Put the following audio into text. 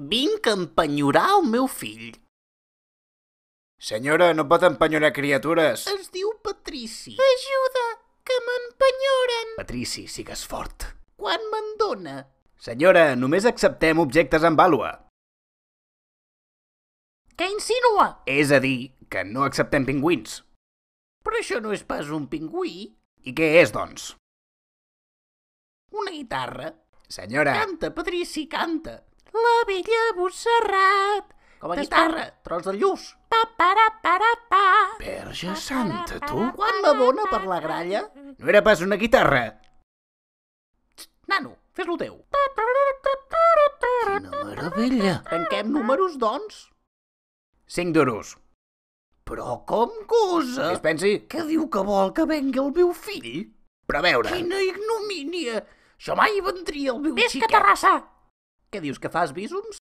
Vinc a empenyorar el meu fill. Senyora, no pot empenyorar criatures. Es diu Patrici. Ajuda, que m'empenyoren. Patrici, sigues fort. Quan me'n dona? Senyora, només acceptem objectes amb vàlua. Què insinua? És a dir, que no acceptem pingüins. Però això no és pas un pingüí. I què és, doncs? Una guitarra. Senyora... Canta, Patrici, canta la vella Montserrat. Com a guitarra, trons de lluç. Pa, para, para, pa. Verge santa, tu? Quan la bona per la gralla? No era pas una guitarra. Nano, fes-lo teu. Quina meravella. Tanquem números, doncs? Cinc duros. Però com cosa? Es pensi? Que diu que vol que vengui el meu fill? Però a veure... Quina ignomínia! Això mai vendria el meu Ves xiquet. Ves que Terrassa! Què dius, que fas bisums?